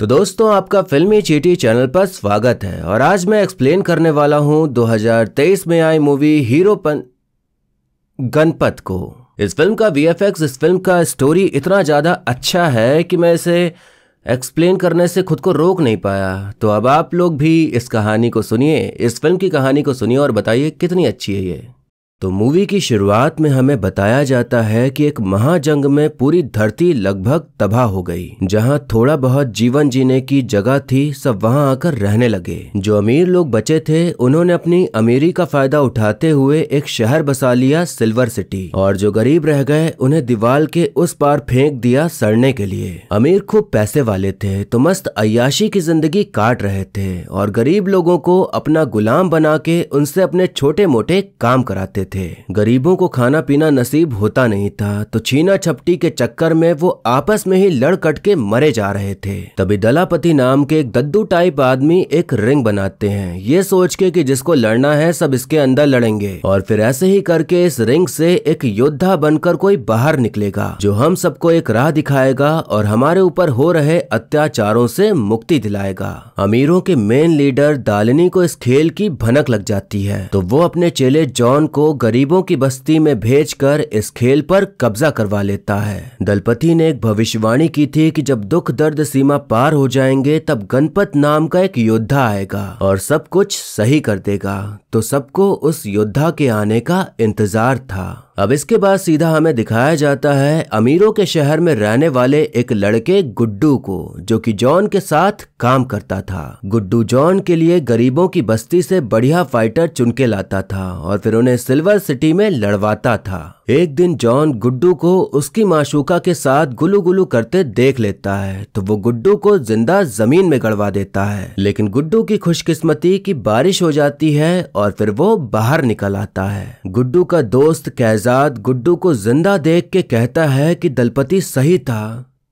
तो दोस्तों आपका फिल्मी चीटी चैनल पर स्वागत है और आज मैं एक्सप्लेन करने वाला हूं 2023 में आई मूवी हीरो पन गणपत को इस फिल्म का वीएफएक्स इस फिल्म का स्टोरी इतना ज़्यादा अच्छा है कि मैं इसे एक्सप्लेन करने से खुद को रोक नहीं पाया तो अब आप लोग भी इस कहानी को सुनिए इस फिल्म की कहानी को सुनिए और बताइए कितनी अच्छी है ये तो मूवी की शुरुआत में हमें बताया जाता है कि एक महाजंग में पूरी धरती लगभग तबाह हो गई जहां थोड़ा बहुत जीवन जीने की जगह थी सब वहां आकर रहने लगे जो अमीर लोग बचे थे उन्होंने अपनी अमीरी का फायदा उठाते हुए एक शहर बसा लिया सिल्वर सिटी और जो गरीब रह गए उन्हें दीवार के उस पार फेंक दिया सड़ने के लिए अमीर खूब पैसे वाले थे तो मस्त अयाशी की जिंदगी काट रहे थे और गरीब लोगों को अपना गुलाम बना के उनसे अपने छोटे मोटे काम कराते थे गरीबों को खाना पीना नसीब होता नहीं था तो छीना छपटी के चक्कर में वो आपस में ही लड़ कट के मरे जा रहे थे तभी दलापति नाम के एक दद्दू टाइप आदमी एक रिंग बनाते हैं ये सोच के कि जिसको लड़ना है सब इसके अंदर लड़ेंगे और फिर ऐसे ही करके इस रिंग से एक योद्धा बनकर कोई बाहर निकलेगा जो हम सबको एक राह दिखाएगा और हमारे ऊपर हो रहे अत्याचारों से मुक्ति दिलाएगा अमीरों के मेन लीडर दालिनी को इस खेल की भनक लग जाती है तो वो अपने चेले जॉन को गरीबों की बस्ती में भेजकर इस खेल पर कब्जा करवा लेता है दलपति ने एक भविष्यवाणी की थी कि जब दुख दर्द सीमा पार हो जाएंगे तब गणपत नाम का एक योद्धा आएगा और सब कुछ सही कर देगा तो सबको उस योद्धा के आने का इंतजार था अब इसके बाद सीधा हमें दिखाया जाता है अमीरों के शहर में रहने वाले एक लड़के गुड्डू को जो कि जॉन के साथ काम करता था गुड्डू जॉन के लिए गरीबों की बस्ती से बढ़िया फाइटर चुनके लाता था और फिर उन्हें सिल्वर यूनिवर्सिटी में लड़वाता था एक दिन जॉन गुड्डू को उसकी माशूका के साथ गुलू गुलू करते देख लेता है तो वो गुड्डू को जिंदा जमीन में गड़वा देता है लेकिन गुड्डू की खुशकिस्मती की बारिश हो जाती है और फिर वो बाहर निकल आता है गुड्डू का दोस्त कैजाद गुड्डू को जिंदा देख के कहता है कि दलपति सही था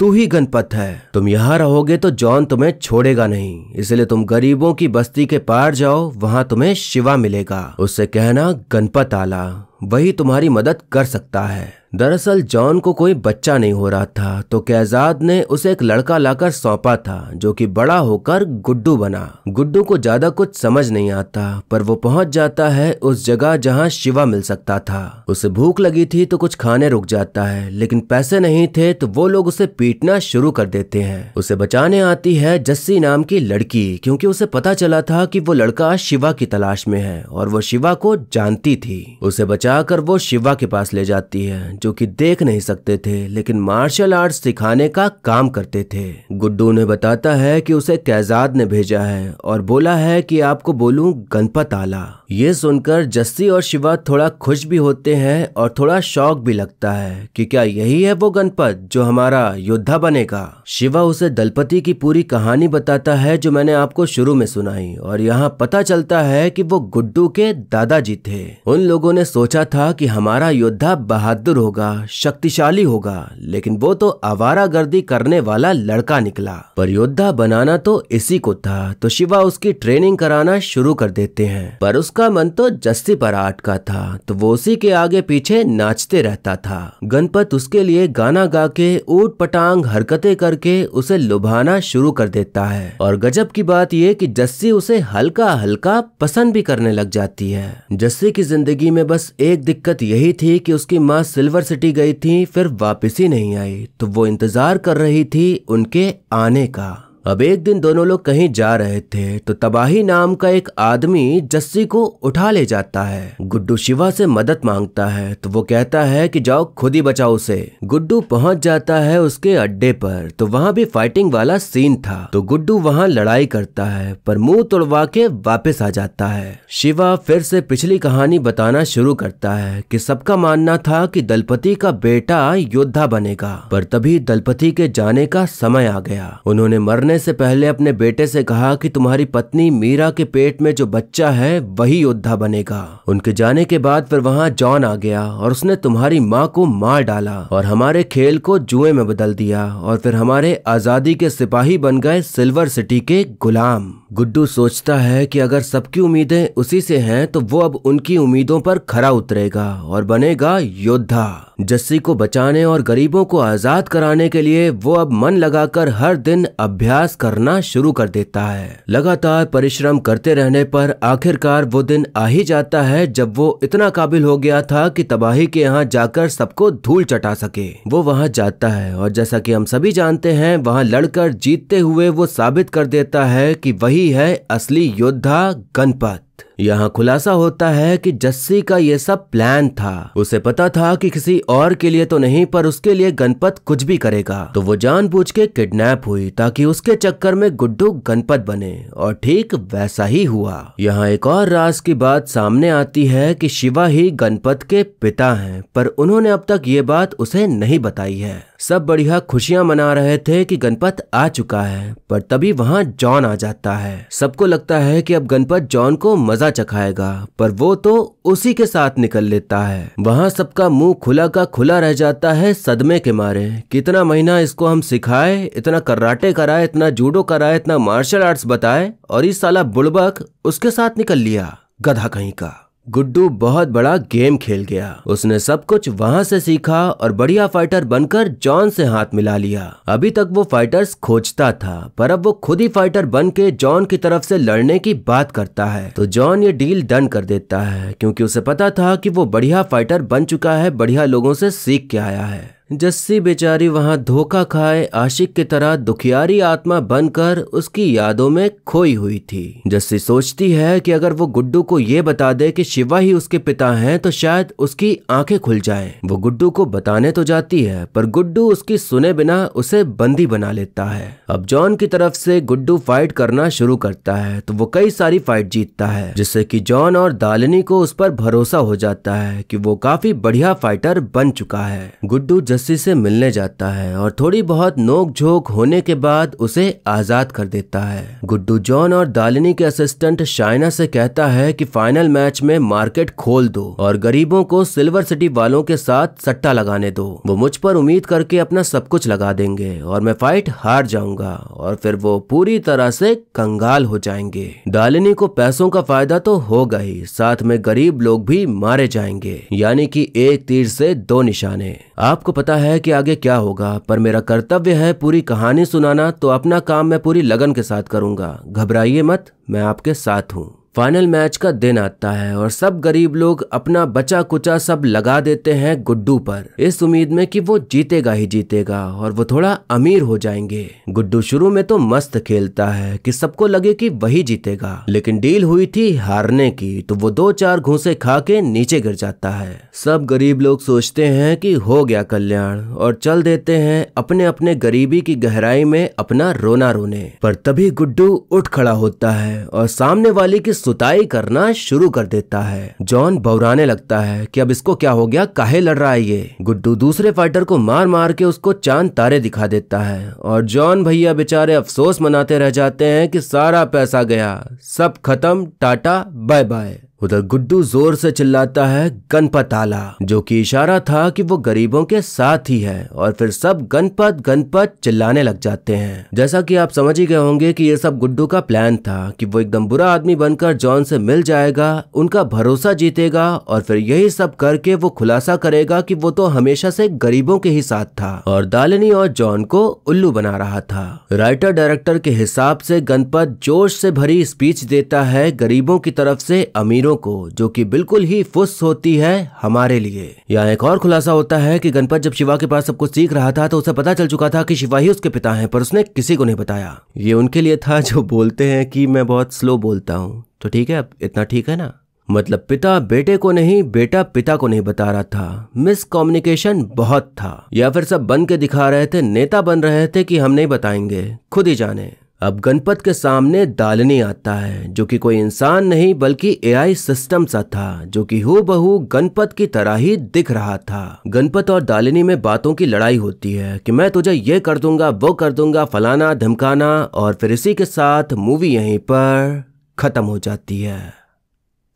तू ही गणपत है तुम यहाँ रहोगे तो जॉन तुम्हें छोड़ेगा नहीं इसलिए तुम गरीबों की बस्ती के पार जाओ वहां तुम्हें शिवा मिलेगा उससे कहना गणपत आला वही तुम्हारी मदद कर सकता है दरअसल जॉन को कोई बच्चा नहीं हो रहा था तो कैजाद ने उसे एक लड़का लाकर सौंपा था जो कि बड़ा होकर गुड्डू बना गुड्डू को ज्यादा कुछ समझ नहीं आता पर वो पहुंच जाता है उस जगह जहां शिवा मिल सकता था उसे भूख लगी थी तो कुछ खाने रुक जाता है लेकिन पैसे नहीं थे तो वो लोग उसे पीटना शुरू कर देते हैं उसे बचाने आती है जस्सी नाम की लड़की क्योंकि उसे पता चला था कि वो लड़का शिवा की तलाश में है और वो शिवा को जानती थी उसे बचा जाकर वो शिवा के पास ले जाती है जो कि देख नहीं सकते थे लेकिन मार्शल आर्ट सिखाने का काम करते थे गुड्डू ने बताता है कि उसे कैजाद ने भेजा है और बोला है कि आपको बोलूं गणपत आला ये सुनकर जस्सी और शिवा थोड़ा खुश भी होते हैं और थोड़ा शौक भी लगता है कि क्या यही है वो गणपत जो हमारा योद्धा बनेगा शिवा उसे दलपति की पूरी कहानी बताता है जो मैंने आपको शुरू में सुनाई और यहाँ पता चलता है कि वो गुड्डू के दादाजी थे उन लोगों ने सोचा था कि हमारा योद्धा बहादुर होगा शक्तिशाली होगा लेकिन वो तो आवारा गर्दी करने वाला लड़का निकला पर योद्धा बनाना तो इसी को था तो शिवा उसकी ट्रेनिंग कराना शुरू कर देते हैं पर उस उसका मन तो जस्सी बराट का था तो वो उसी के आगे पीछे नाचते रहता था गणपत उसके लिए गाना गा के ऊट पटांग हरकते करके उसे लुभाना शुरू कर देता है और गजब की बात यह कि जस्सी उसे हल्का हल्का पसंद भी करने लग जाती है जस्सी की जिंदगी में बस एक दिक्कत यही थी कि उसकी माँ सिल्वर सिटी गई थी फिर वापिस ही नहीं आई तो वो इंतजार कर रही थी उनके आने का अब एक दिन दोनों लोग कहीं जा रहे थे तो तबाही नाम का एक आदमी जस्सी को उठा ले जाता है गुड्डू शिवा से मदद मांगता है तो वो कहता है कि जाओ खुद ही बचाओ उसे गुड्डू पहुंच जाता है उसके अड्डे पर तो वहां भी फाइटिंग वाला सीन था तो गुड्डू वहां लड़ाई करता है पर मुंह तोड़वा के वापस आ जाता है शिवा फिर से पिछली कहानी बताना शुरू करता है कि सबका मानना था कि दलपति का बेटा योद्धा बनेगा पर तभी दलपति के जाने का समय आ गया उन्होंने मरने से पहले अपने बेटे से कहा कि तुम्हारी पत्नी मीरा के पेट में जो बच्चा है वही योद्धा बनेगा उनके जाने के बाद फिर वहाँ जॉन आ गया और उसने तुम्हारी माँ को मार डाला और हमारे खेल को जुए में बदल दिया और फिर हमारे आजादी के सिपाही बन गए सिल्वर सिटी के गुलाम गुड्डू सोचता है कि अगर सबकी उम्मीदें उसी से हैं तो वो अब उनकी उम्मीदों पर खरा उतरेगा और बनेगा योद्धा जस्सी को बचाने और गरीबों को आजाद कराने के लिए वो अब मन लगाकर हर दिन अभ्यास करना शुरू कर देता है लगातार परिश्रम करते रहने पर आखिरकार वो दिन आ ही जाता है जब वो इतना काबिल हो गया था कि तबाही के यहाँ जाकर सबको धूल चटा सके वो वहाँ जाता है और जैसा कि हम सभी जानते हैं वहाँ लड़कर जीतते हुए वो साबित कर देता है की वही है असली योद्धा गणपत यहाँ खुलासा होता है कि जस्सी का ये सब प्लान था उसे पता था कि किसी और के लिए तो नहीं पर उसके लिए गणपत कुछ भी करेगा तो वो जानबूझ के किडनैप हुई ताकि उसके चक्कर में गुड्डू गणपत बने और ठीक वैसा ही हुआ यहाँ एक और राज की बात सामने आती है कि शिवा ही गणपत के पिता हैं पर उन्होंने अब तक ये बात उसे नहीं बताई है सब बढ़िया खुशियां मना रहे थे कि गणपत आ चुका है पर तभी वहाँ जॉन आ जाता है सबको लगता है कि अब गणपत जॉन को मजा चखाएगा पर वो तो उसी के साथ निकल लेता है वहाँ सबका मुंह खुला का खुला रह जाता है सदमे के मारे कितना महीना इसको हम सिखाए इतना कराटे कराए इतना जूडो कराए इतना मार्शल आर्ट्स बताए और इस साला बुड़बक उसके साथ निकल लिया गधा कहीं का गुड्डू बहुत बड़ा गेम खेल गया उसने सब कुछ वहाँ से सीखा और बढ़िया फाइटर बनकर जॉन से हाथ मिला लिया अभी तक वो फाइटर्स खोजता था पर अब वो खुद ही फाइटर बन के जॉन की तरफ से लड़ने की बात करता है तो जॉन ये डील डन कर देता है क्योंकि उसे पता था कि वो बढ़िया फाइटर बन चुका है बढ़िया लोगों से सीख के आया है जस्सी बेचारी वहाँ धोखा खाए आशिक की तरह दुखियारी आत्मा बनकर उसकी यादों में खोई हुई थी जस्सी सोचती है कि अगर वो गुड्डू को ये बता दे कि शिवा ही उसके पिता हैं तो शायद उसकी आंखें खुल जाएं। वो गुड्डू को बताने तो जाती है पर गुड्डू उसकी सुने बिना उसे बंदी बना लेता है अब जॉन की तरफ से गुड्डू फाइट करना शुरू करता है तो वो कई सारी फाइट जीतता है जिससे की जॉन और दालिनी को उस पर भरोसा हो जाता है की वो काफी बढ़िया फाइटर बन चुका है गुड्डू जबरदस्ती से मिलने जाता है और थोड़ी बहुत नोक झोंक होने के बाद उसे आजाद कर देता है गुड्डू जॉन और दालिनी के असिस्टेंट शाइना से कहता है कि फाइनल मैच में मार्केट खोल दो और गरीबों को सिल्वर सिटी वालों के साथ सट्टा लगाने दो वो मुझ पर उम्मीद करके अपना सब कुछ लगा देंगे और मैं फाइट हार जाऊंगा और फिर वो पूरी तरह से कंगाल हो जाएंगे दालिनी को पैसों का फायदा तो होगा ही साथ में गरीब लोग भी मारे जाएंगे यानी कि एक तीर से दो निशाने आपको पता पता है कि आगे क्या होगा पर मेरा कर्तव्य है पूरी कहानी सुनाना तो अपना काम मैं पूरी लगन के साथ करूंगा घबराइए मत मैं आपके साथ हूं फाइनल मैच का दिन आता है और सब गरीब लोग अपना बचा कुचा सब लगा देते हैं गुड्डू पर इस उम्मीद में कि वो जीतेगा ही जीतेगा और वो थोड़ा अमीर हो जाएंगे गुड्डू शुरू में तो मस्त खेलता है कि सबको लगे कि वही जीतेगा लेकिन डील हुई थी हारने की तो वो दो चार घूसे खा के नीचे गिर जाता है सब गरीब लोग सोचते हैं कि हो गया कल्याण और चल देते हैं अपने अपने गरीबी की गहराई में अपना रोना रोने पर तभी गुड्डू उठ खड़ा होता है और सामने वाले की सुताई करना शुरू कर देता है जॉन बौराने लगता है कि अब इसको क्या हो गया काहे लड़ रहा है ये गुड्डू दूसरे फाइटर को मार मार के उसको चांद तारे दिखा देता है और जॉन भैया बेचारे अफसोस मनाते रह जाते हैं कि सारा पैसा गया सब खत्म टाटा बाय बाय उधर गुड्डू जोर से चिल्लाता है गणपत आला जो कि इशारा था कि वो गरीबों के साथ ही है और फिर सब गणपत गणपत चिल्लाने लग जाते हैं जैसा कि आप समझ ही गए होंगे कि ये सब गुड्डू का प्लान था कि वो एकदम बुरा आदमी बनकर जॉन से मिल जाएगा उनका भरोसा जीतेगा और फिर यही सब करके वो खुलासा करेगा की वो तो हमेशा से गरीबों के ही साथ था और दालिनी और जॉन को उल्लू बना रहा था राइटर डायरेक्टर के हिसाब से गणपत जोश से भरी स्पीच देता है गरीबों की तरफ से अमीरों हीरो को जो कि बिल्कुल ही फुस होती है हमारे लिए यहाँ एक और खुलासा होता है कि गणपत जब शिवा के पास सब कुछ सीख रहा था तो उसे पता चल चुका था कि शिवा ही उसके पिता हैं पर उसने किसी को नहीं बताया ये उनके लिए था जो बोलते हैं कि मैं बहुत स्लो बोलता हूँ तो ठीक है अब इतना ठीक है ना मतलब पिता बेटे को नहीं बेटा पिता को नहीं बता रहा था मिस कम्युनिकेशन बहुत था या फिर सब बन के दिखा रहे थे नेता बन रहे थे कि हम नहीं बताएंगे खुद ही जाने अब गणपत के सामने दालनी आता है जो कि कोई इंसान नहीं बल्कि एआई सिस्टम सा था जो कि हु बहु गणपत की तरह ही दिख रहा था गणपत और दालिनी में बातों की लड़ाई होती है कि मैं तुझे ये कर दूंगा वो कर दूंगा फलाना धमकाना और फिर इसी के साथ मूवी यहीं पर खत्म हो जाती है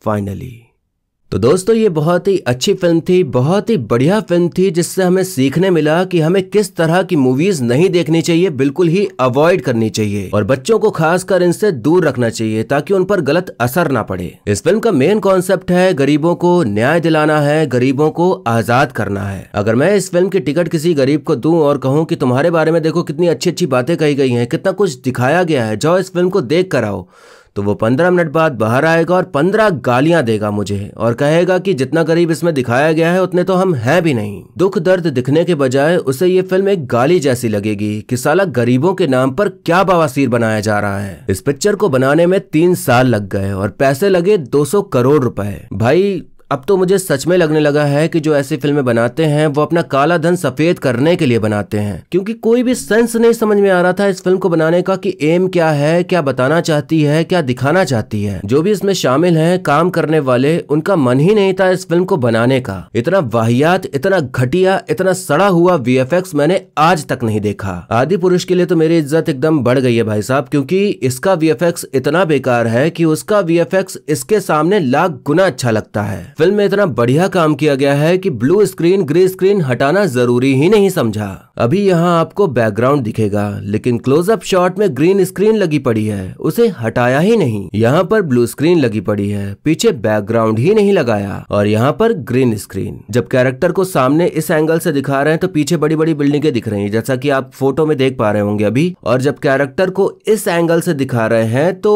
फाइनली तो दोस्तों ये बहुत ही अच्छी फिल्म थी बहुत ही बढ़िया फिल्म थी जिससे हमें सीखने मिला कि हमें किस तरह की मूवीज नहीं देखनी चाहिए बिल्कुल ही अवॉइड करनी चाहिए और बच्चों को खासकर इनसे दूर रखना चाहिए ताकि उन पर गलत असर ना पड़े इस फिल्म का मेन कॉन्सेप्ट है गरीबों को न्याय दिलाना है गरीबों को आजाद करना है अगर मैं इस फिल्म की टिकट किसी गरीब को दू और कहूं की तुम्हारे बारे में देखो कितनी अच्छी अच्छी बातें कही गई है कितना कुछ दिखाया गया है जाओ इस फिल्म को देख कर आओ तो वो पंद्रह मिनट बाद बाहर आएगा और पंद्रह गालियां देगा मुझे और कहेगा कि जितना गरीब इसमें दिखाया गया है उतने तो हम हैं भी नहीं दुख दर्द दिखने के बजाय उसे ये फिल्म एक गाली जैसी लगेगी कि साला गरीबों के नाम पर क्या बवासीर बनाया जा रहा है इस पिक्चर को बनाने में तीन साल लग गए और पैसे लगे दो करोड़ रुपए भाई अब तो मुझे सच में लगने लगा है कि जो ऐसी फिल्में बनाते हैं वो अपना काला धन सफेद करने के लिए बनाते हैं क्योंकि कोई भी सेंस नहीं समझ में आ रहा था इस फिल्म को बनाने का कि एम क्या है क्या बताना चाहती है क्या दिखाना चाहती है जो भी इसमें शामिल है काम करने वाले उनका मन ही नहीं था इस फिल्म को बनाने का इतना वाहियात इतना घटिया इतना सड़ा हुआ वी मैंने आज तक नहीं देखा आदि पुरुष के लिए तो मेरी इज्जत एकदम बढ़ गई है भाई साहब क्योंकि इसका वी इतना बेकार है की उसका वी इसके सामने लाख गुना अच्छा लगता है फिल्म में इतना बढ़िया काम किया गया है कि ब्लू स्क्रीन ग्रे स्क्रीन हटाना जरूरी ही नहीं समझा अभी यहाँ आपको बैकग्राउंड दिखेगा लेकिन क्लोजअप शॉट में ग्रीन स्क्रीन लगी पड़ी है उसे हटाया ही नहीं यहाँ पर ब्लू स्क्रीन लगी पड़ी है पीछे बैकग्राउंड ही नहीं लगाया और यहाँ पर ग्रीन स्क्रीन जब कैरेक्टर को सामने इस एंगल से दिखा रहे हैं तो पीछे बड़ी बड़ी बिल्डिंगे दिख रही है जैसा की आप फोटो में देख पा रहे होंगे अभी और जब कैरेक्टर को इस एंगल से दिखा रहे हैं तो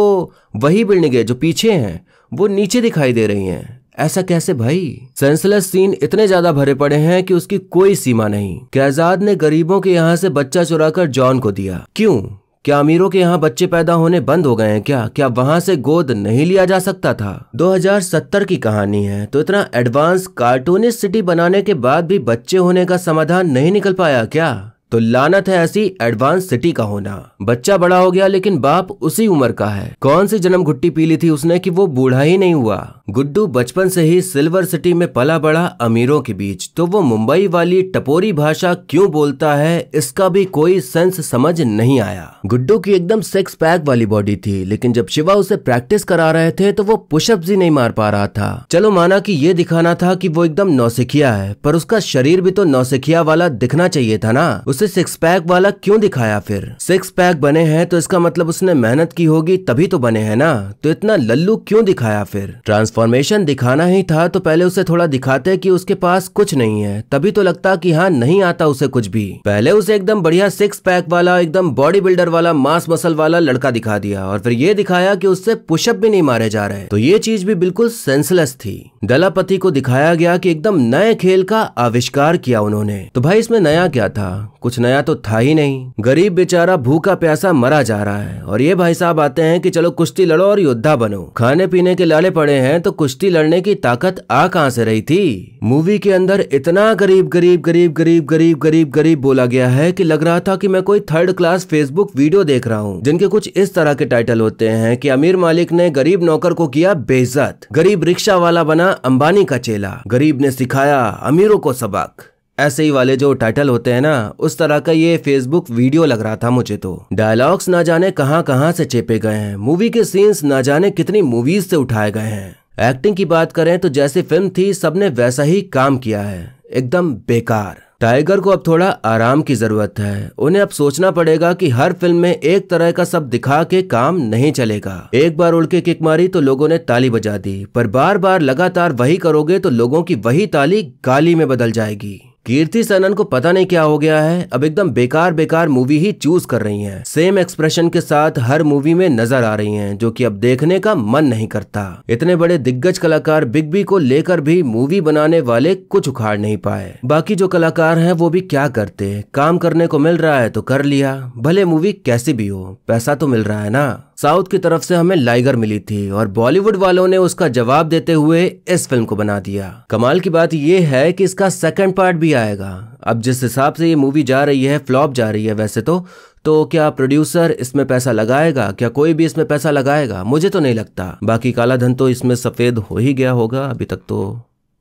वही बिल्डिंगे जो पीछे हैं वो नीचे दिखाई दे रही हैं ऐसा कैसे भाई सेंसलेस सीन इतने ज्यादा भरे पड़े हैं कि उसकी कोई सीमा नहीं कैजाद ने गरीबों के यहाँ से बच्चा चुराकर जॉन को दिया क्यों क्या अमीरों के यहाँ बच्चे पैदा होने बंद हो गए हैं क्या क्या वहाँ से गोद नहीं लिया जा सकता था 2070 की कहानी है तो इतना एडवांस कार्टूनिस्ट सिटी बनाने के बाद भी बच्चे होने का समाधान नहीं निकल पाया क्या तो लानत है ऐसी एडवांस सिटी का होना बच्चा बड़ा हो गया लेकिन बाप उसी उम्र का है कौन सी जन्म घुट्टी पी ली थी उसने कि वो बूढ़ा ही नहीं हुआ गुड्डू बचपन से ही सिल्वर सिटी में पला बड़ा अमीरों के बीच तो वो मुंबई वाली टपोरी भाषा क्यों बोलता है इसका भी कोई सेंस समझ नहीं आया गुड्डू की एकदम सेक्स पैक वाली बॉडी थी लेकिन जब शिवा उसे प्रैक्टिस करा रहे थे तो वो पुशअप ही नहीं मार पा रहा था चलो माना की ये दिखाना था की वो एकदम नौसिखिया है पर उसका शरीर भी तो नौसिखिया वाला दिखना चाहिए था ना उसे सिक्स पैक वाला क्यों दिखाया फिर सिक्स पैक बने हैं तो इसका मतलब उसने मेहनत की होगी तभी तो बने हैं ना तो इतना लल्लू क्यों दिखाया फिर ट्रांसफॉर्मेशन दिखाना ही था तो पहले उसे थोड़ा दिखाते कि उसके पास कुछ नहीं है तभी तो लगता कि हाँ नहीं आता उसे कुछ भी पहले उसे एकदम बढ़िया सिक्स पैक वाला एकदम बॉडी बिल्डर वाला मास मसल वाला लड़का दिखा दिया और फिर ये दिखाया कि उससे पुशअप भी नहीं मारे जा रहे तो ये चीज भी बिल्कुल सेंसलेस थी दलापति को दिखाया गया कि एकदम नए खेल का आविष्कार किया उन्होंने तो भाई इसमें नया क्या था कुछ नया तो था ही नहीं गरीब बेचारा भूखा प्यासा मरा जा रहा है और ये भाई साहब आते हैं कि चलो कुश्ती लड़ो और योद्धा बनो खाने पीने के लाले पड़े हैं तो कुश्ती लड़ने की ताकत आ कहाँ से रही थी मूवी के अंदर इतना गरीब गरीब गरीब गरीब गरीब गरीब गरीब बोला गया है की लग रहा था की मैं कोई थर्ड क्लास फेसबुक वीडियो देख रहा हूँ जिनके कुछ इस तरह के टाइटल होते हैं की अमीर मालिक ने गरीब नौकर को किया बेजत गरीब रिक्शा वाला बना अंबानी का चेला गरीब ने सिखाया अमीरों को सबक ऐसे ही वाले जो टाइटल होते हैं ना उस तरह का ये फेसबुक वीडियो लग रहा था मुझे तो डायलॉग्स ना जाने कहां कहां से चेपे गए हैं मूवी के सीन्स ना जाने कितनी मूवीज से उठाए गए हैं एक्टिंग की बात करें तो जैसी फिल्म थी सबने वैसा ही काम किया है एकदम बेकार टाइगर को अब थोड़ा आराम की जरूरत है उन्हें अब सोचना पड़ेगा कि हर फिल्म में एक तरह का सब दिखा के काम नहीं चलेगा एक बार उड़ के किक मारी तो लोगों ने ताली बजा दी पर बार बार लगातार वही करोगे तो लोगों की वही ताली गाली में बदल जाएगी कीर्ति सनन को पता नहीं क्या हो गया है अब एकदम बेकार बेकार मूवी ही चूज कर रही हैं सेम एक्सप्रेशन के साथ हर मूवी में नजर आ रही हैं जो कि अब देखने का मन नहीं करता इतने बड़े दिग्गज कलाकार बिग बी को लेकर भी मूवी बनाने वाले कुछ उखाड़ नहीं पाए बाकी जो कलाकार हैं वो भी क्या करते काम करने को मिल रहा है तो कर लिया भले मूवी कैसी भी हो पैसा तो मिल रहा है ना साउथ की तरफ से हमें लाइगर मिली थी और बॉलीवुड वालों ने उसका जवाब देते हुए इस फिल्म को बना दिया कमाल की बात यह है कि इसका सेकंड पार्ट भी आएगा अब जिस हिसाब से ये मूवी जा रही है फ्लॉप जा रही है वैसे तो तो क्या प्रोड्यूसर इसमें पैसा लगाएगा क्या कोई भी इसमें पैसा लगाएगा मुझे तो नहीं लगता बाकी काला धन तो इसमें सफेद हो ही गया होगा अभी तक तो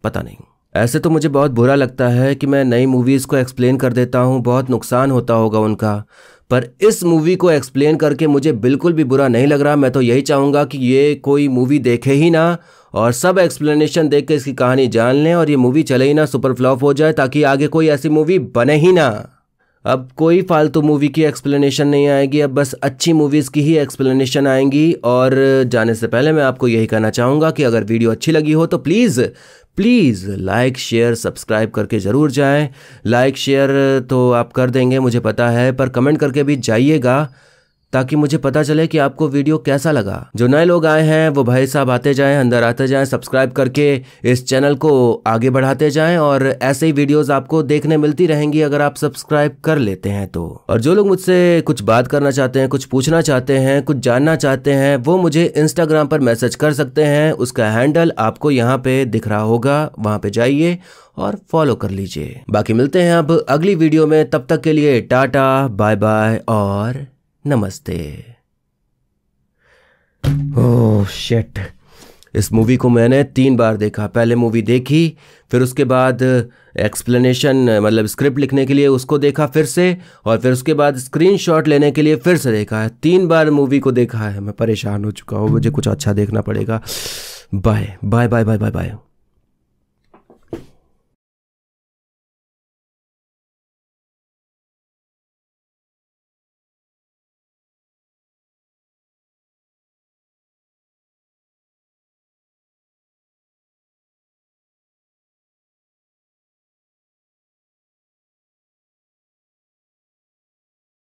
पता नहीं ऐसे तो मुझे बहुत बुरा लगता है कि मैं नई मूवीज़ को एक्सप्लेन कर देता हूँ बहुत नुकसान होता होगा उनका पर इस मूवी को एक्सप्लेन करके मुझे बिल्कुल भी बुरा नहीं लग रहा मैं तो यही चाहूँगा कि ये कोई मूवी देखे ही ना और सब एक्सप्लेनेशन देख के इसकी कहानी जान लें और ये मूवी चले ही ना सुपर फ्लॉप हो जाए ताकि आगे कोई ऐसी मूवी बने ही ना अब कोई फालतू मूवी की एक्सप्लेनेशन नहीं आएगी अब बस अच्छी मूवीज़ की ही एक्सप्लेनेशन आएंगी और जाने से पहले मैं आपको यही कहना चाहूँगा कि अगर वीडियो अच्छी लगी हो तो please please like share subscribe करके ज़रूर जाएं लाइक शेयर तो आप कर देंगे मुझे पता है पर कमेंट करके भी जाइएगा ताकि मुझे पता चले कि आपको वीडियो कैसा लगा जो नए लोग आए हैं वो भाई साहब आते जाएं अंदर आते जाएं सब्सक्राइब करके इस चैनल को आगे बढ़ाते जाएं और ऐसे ही वीडियोस आपको देखने मिलती रहेंगी अगर आप सब्सक्राइब कर लेते हैं तो और जो लोग मुझसे कुछ बात करना चाहते हैं कुछ पूछना चाहते हैं कुछ जानना चाहते हैं वो मुझे इंस्टाग्राम पर मैसेज कर सकते हैं उसका हैंडल आपको यहाँ पे दिख रहा होगा वहाँ पे जाइए और फॉलो कर लीजिए बाकी मिलते हैं अब अगली वीडियो में तब तक के लिए टाटा बाय बाय और नमस्ते ओह शिट इस मूवी को मैंने तीन बार देखा पहले मूवी देखी फिर उसके बाद एक्सप्लेनेशन uh, uh, मतलब स्क्रिप्ट लिखने के लिए उसको देखा फिर से और फिर उसके बाद स्क्रीनशॉट लेने के लिए फिर से देखा है तीन बार मूवी को देखा है मैं परेशान हो चुका हूँ मुझे कुछ अच्छा देखना पड़ेगा bye bye bye bye bye bye